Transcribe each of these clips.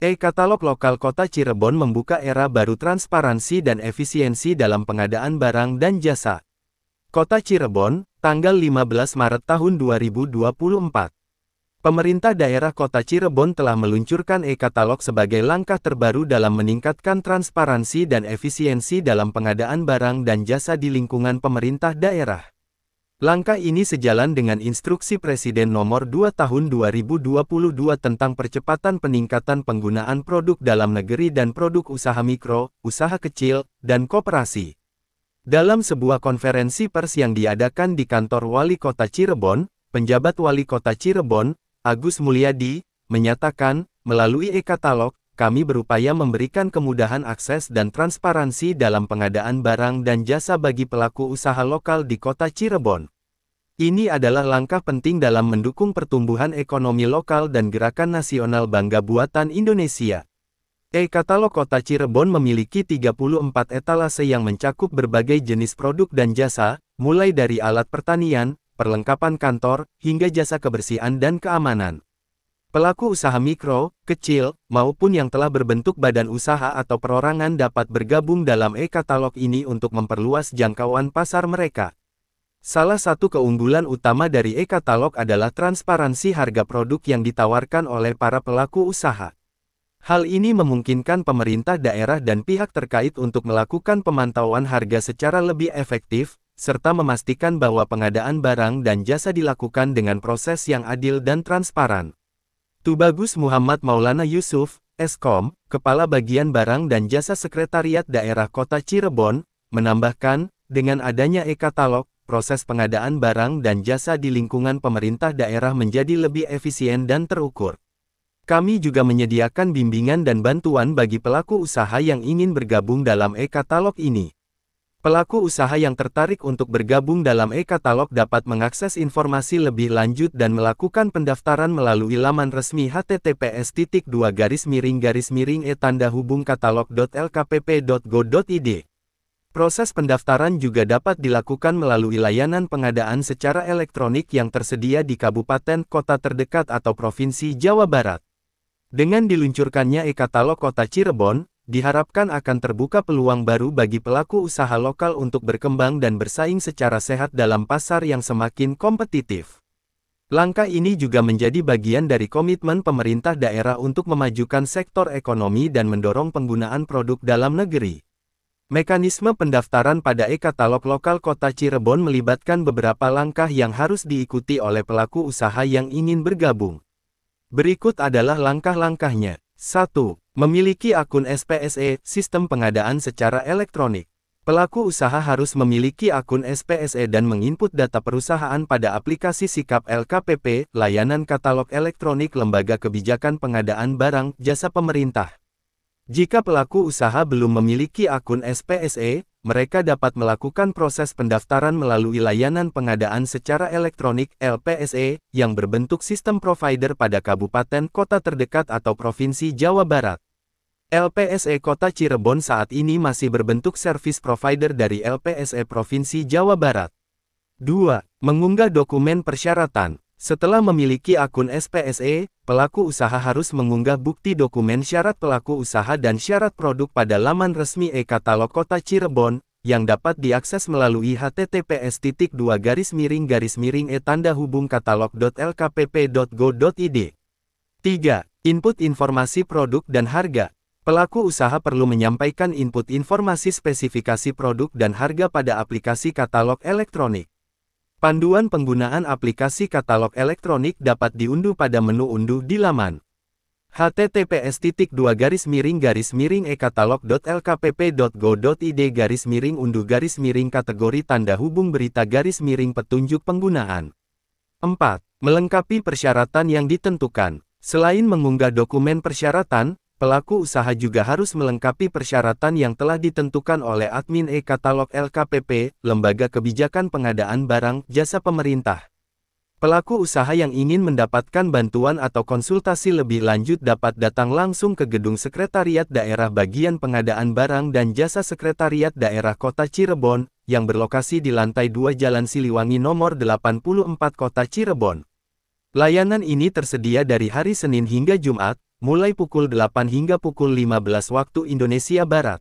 E-Katalog Lokal Kota Cirebon membuka era baru transparansi dan efisiensi dalam pengadaan barang dan jasa. Kota Cirebon, tanggal 15 Maret tahun 2024. Pemerintah daerah Kota Cirebon telah meluncurkan e-katalog sebagai langkah terbaru dalam meningkatkan transparansi dan efisiensi dalam pengadaan barang dan jasa di lingkungan pemerintah daerah. Langkah ini sejalan dengan instruksi Presiden nomor 2 tahun 2022 tentang percepatan peningkatan penggunaan produk dalam negeri dan produk usaha mikro, usaha kecil, dan kooperasi. Dalam sebuah konferensi pers yang diadakan di kantor Wali Kota Cirebon, penjabat Wali Kota Cirebon, Agus Mulyadi, menyatakan, melalui e-katalog, kami berupaya memberikan kemudahan akses dan transparansi dalam pengadaan barang dan jasa bagi pelaku usaha lokal di kota Cirebon. Ini adalah langkah penting dalam mendukung pertumbuhan ekonomi lokal dan gerakan nasional bangga buatan Indonesia. E-katalog kota Cirebon memiliki 34 etalase yang mencakup berbagai jenis produk dan jasa, mulai dari alat pertanian, perlengkapan kantor, hingga jasa kebersihan dan keamanan. Pelaku usaha mikro, kecil, maupun yang telah berbentuk badan usaha atau perorangan dapat bergabung dalam e-katalog ini untuk memperluas jangkauan pasar mereka. Salah satu keunggulan utama dari e-katalog adalah transparansi harga produk yang ditawarkan oleh para pelaku usaha. Hal ini memungkinkan pemerintah daerah dan pihak terkait untuk melakukan pemantauan harga secara lebih efektif, serta memastikan bahwa pengadaan barang dan jasa dilakukan dengan proses yang adil dan transparan. Tubagus Muhammad Maulana Yusuf, Eskom, Kepala Bagian Barang dan Jasa Sekretariat Daerah Kota Cirebon, menambahkan, dengan adanya e-katalog, proses pengadaan barang dan jasa di lingkungan pemerintah daerah menjadi lebih efisien dan terukur. Kami juga menyediakan bimbingan dan bantuan bagi pelaku usaha yang ingin bergabung dalam e-katalog ini. Pelaku usaha yang tertarik untuk bergabung dalam e-katalog dapat mengakses informasi lebih lanjut dan melakukan pendaftaran melalui laman resmi https dua garis miring garis miring e tanda hubung katalog.lkpp.go.id. Proses pendaftaran juga dapat dilakukan melalui layanan pengadaan secara elektronik yang tersedia di kabupaten kota terdekat atau provinsi Jawa Barat. Dengan diluncurkannya e-katalog Kota Cirebon, diharapkan akan terbuka peluang baru bagi pelaku usaha lokal untuk berkembang dan bersaing secara sehat dalam pasar yang semakin kompetitif. Langkah ini juga menjadi bagian dari komitmen pemerintah daerah untuk memajukan sektor ekonomi dan mendorong penggunaan produk dalam negeri. Mekanisme pendaftaran pada e-katalog lokal kota Cirebon melibatkan beberapa langkah yang harus diikuti oleh pelaku usaha yang ingin bergabung. Berikut adalah langkah-langkahnya. 1. Memiliki akun SPSE, sistem pengadaan secara elektronik. Pelaku usaha harus memiliki akun SPSE dan menginput data perusahaan pada aplikasi Sikap LKPP, layanan katalog elektronik Lembaga Kebijakan Pengadaan Barang Jasa Pemerintah. Jika pelaku usaha belum memiliki akun SPSE, mereka dapat melakukan proses pendaftaran melalui layanan pengadaan secara elektronik LPSE yang berbentuk sistem provider pada kabupaten kota terdekat atau provinsi Jawa Barat. LPSE Kota Cirebon saat ini masih berbentuk servis provider dari LPSE Provinsi Jawa Barat. 2. Mengunggah dokumen persyaratan. Setelah memiliki akun SPSE, pelaku usaha harus mengunggah bukti dokumen syarat pelaku usaha dan syarat produk pada laman resmi e-katalog Kota Cirebon, yang dapat diakses melalui https titik dua garis miring garis miring e tanda hubung katalog.lkpp.go.id. 3. Input informasi produk dan harga. Pelaku usaha perlu menyampaikan input informasi spesifikasi produk dan harga pada aplikasi katalog elektronik. Panduan penggunaan aplikasi katalog elektronik dapat diunduh pada menu unduh di laman https titik dua garis miring garis miring ekatalog.lkpp.go.id garis miring unduh garis miring kategori tanda hubung berita garis miring petunjuk penggunaan. 4. Melengkapi persyaratan yang ditentukan. Selain mengunggah dokumen persyaratan, Pelaku usaha juga harus melengkapi persyaratan yang telah ditentukan oleh admin e-katalog LKPP, Lembaga Kebijakan Pengadaan Barang Jasa Pemerintah. Pelaku usaha yang ingin mendapatkan bantuan atau konsultasi lebih lanjut dapat datang langsung ke gedung Sekretariat Daerah Bagian Pengadaan Barang dan Jasa Sekretariat Daerah Kota Cirebon, yang berlokasi di lantai 2 Jalan Siliwangi nomor 84 Kota Cirebon. Layanan ini tersedia dari hari Senin hingga Jumat, mulai pukul 8 hingga pukul 15 waktu Indonesia Barat.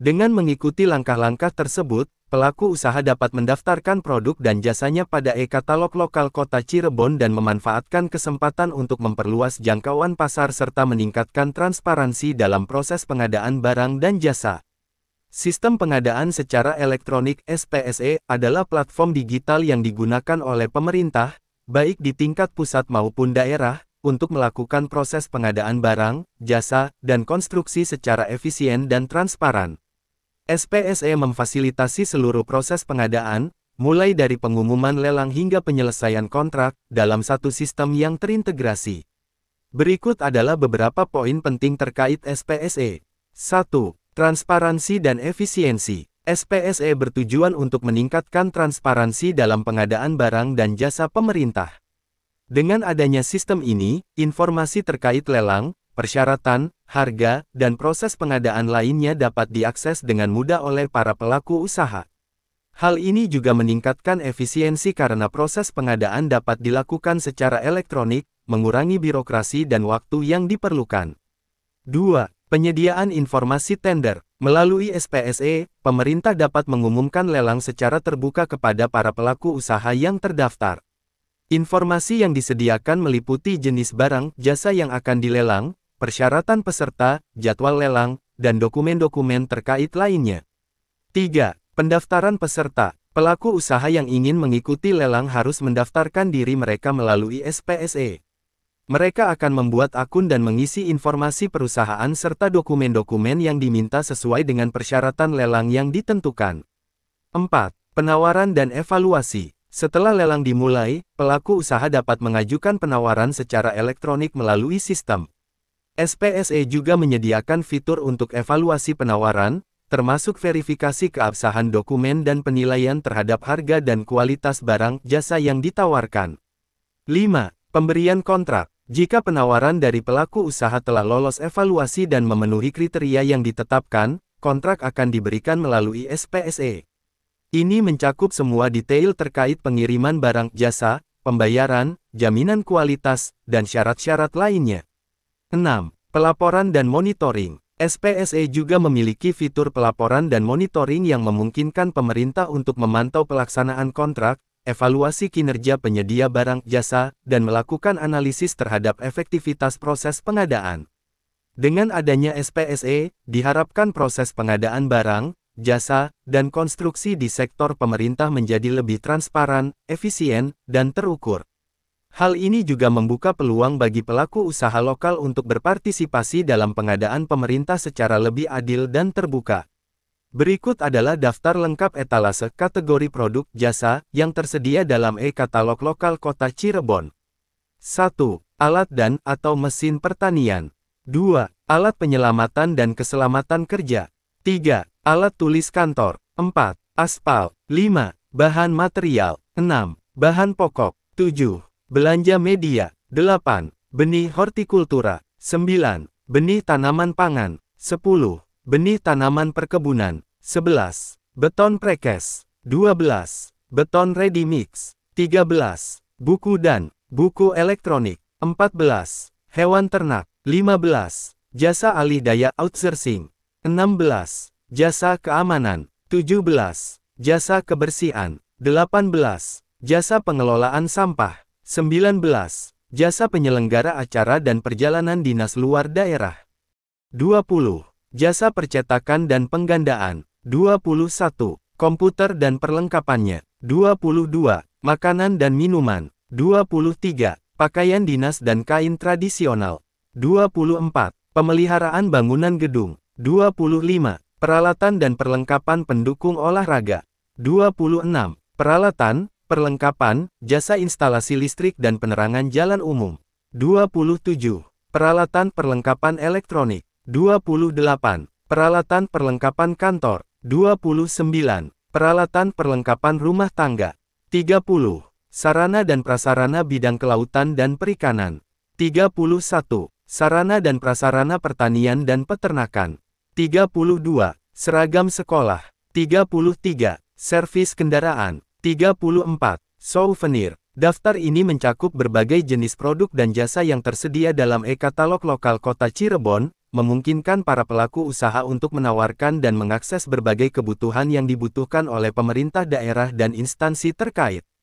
Dengan mengikuti langkah-langkah tersebut, pelaku usaha dapat mendaftarkan produk dan jasanya pada e-katalog lokal kota Cirebon dan memanfaatkan kesempatan untuk memperluas jangkauan pasar serta meningkatkan transparansi dalam proses pengadaan barang dan jasa. Sistem pengadaan secara elektronik SPSE adalah platform digital yang digunakan oleh pemerintah, baik di tingkat pusat maupun daerah, untuk melakukan proses pengadaan barang, jasa, dan konstruksi secara efisien dan transparan. SPSE memfasilitasi seluruh proses pengadaan, mulai dari pengumuman lelang hingga penyelesaian kontrak, dalam satu sistem yang terintegrasi. Berikut adalah beberapa poin penting terkait SPSE. 1. Transparansi dan efisiensi. SPSE bertujuan untuk meningkatkan transparansi dalam pengadaan barang dan jasa pemerintah. Dengan adanya sistem ini, informasi terkait lelang, persyaratan, harga, dan proses pengadaan lainnya dapat diakses dengan mudah oleh para pelaku usaha. Hal ini juga meningkatkan efisiensi karena proses pengadaan dapat dilakukan secara elektronik, mengurangi birokrasi dan waktu yang diperlukan. 2. Penyediaan informasi tender. Melalui SPSE, pemerintah dapat mengumumkan lelang secara terbuka kepada para pelaku usaha yang terdaftar. Informasi yang disediakan meliputi jenis barang, jasa yang akan dilelang, persyaratan peserta, jadwal lelang, dan dokumen-dokumen terkait lainnya. 3. Pendaftaran peserta. Pelaku usaha yang ingin mengikuti lelang harus mendaftarkan diri mereka melalui SPSE. Mereka akan membuat akun dan mengisi informasi perusahaan serta dokumen-dokumen yang diminta sesuai dengan persyaratan lelang yang ditentukan. 4. Penawaran dan evaluasi. Setelah lelang dimulai, pelaku usaha dapat mengajukan penawaran secara elektronik melalui sistem. SPSE juga menyediakan fitur untuk evaluasi penawaran, termasuk verifikasi keabsahan dokumen dan penilaian terhadap harga dan kualitas barang jasa yang ditawarkan. 5. Pemberian kontrak. Jika penawaran dari pelaku usaha telah lolos evaluasi dan memenuhi kriteria yang ditetapkan, kontrak akan diberikan melalui SPSE. Ini mencakup semua detail terkait pengiriman barang jasa, pembayaran, jaminan kualitas, dan syarat-syarat lainnya. 6. Pelaporan dan monitoring. SPSE juga memiliki fitur pelaporan dan monitoring yang memungkinkan pemerintah untuk memantau pelaksanaan kontrak, evaluasi kinerja penyedia barang jasa, dan melakukan analisis terhadap efektivitas proses pengadaan. Dengan adanya SPSE, diharapkan proses pengadaan barang, jasa, dan konstruksi di sektor pemerintah menjadi lebih transparan, efisien, dan terukur. Hal ini juga membuka peluang bagi pelaku usaha lokal untuk berpartisipasi dalam pengadaan pemerintah secara lebih adil dan terbuka. Berikut adalah daftar lengkap etalase kategori produk jasa yang tersedia dalam e-katalog lokal kota Cirebon. 1. Alat dan atau mesin pertanian. 2. Alat penyelamatan dan keselamatan kerja. 3. Alat tulis kantor. 4. Aspal. 5. Bahan material. 6. Bahan pokok. 7. Belanja media. 8. Benih hortikultura. 9. Benih tanaman pangan. 10. Benih tanaman perkebunan. 11. Beton prekes. 12. Beton ready mix. 13. Buku dan buku elektronik. 14. Hewan ternak. 15. Jasa alih daya outsourcing. 16. Jasa keamanan. 17. Jasa kebersihan. 18. Jasa pengelolaan sampah. 19. Jasa penyelenggara acara dan perjalanan dinas luar daerah. 20. Jasa percetakan dan penggandaan. 21. Komputer dan perlengkapannya. 22. Makanan dan minuman. 23. Pakaian dinas dan kain tradisional. 24. Pemeliharaan bangunan gedung. 25. Peralatan dan perlengkapan pendukung olahraga. 26. Peralatan, perlengkapan, jasa instalasi listrik dan penerangan jalan umum. 27. Peralatan perlengkapan elektronik. 28. Peralatan perlengkapan kantor. 29. Peralatan perlengkapan rumah tangga. 30. Sarana dan prasarana bidang kelautan dan perikanan. 31. Sarana dan prasarana pertanian dan peternakan. 32. Seragam sekolah. 33. Servis kendaraan. 34. Souvenir. Daftar ini mencakup berbagai jenis produk dan jasa yang tersedia dalam e-katalog lokal kota Cirebon, memungkinkan para pelaku usaha untuk menawarkan dan mengakses berbagai kebutuhan yang dibutuhkan oleh pemerintah daerah dan instansi terkait.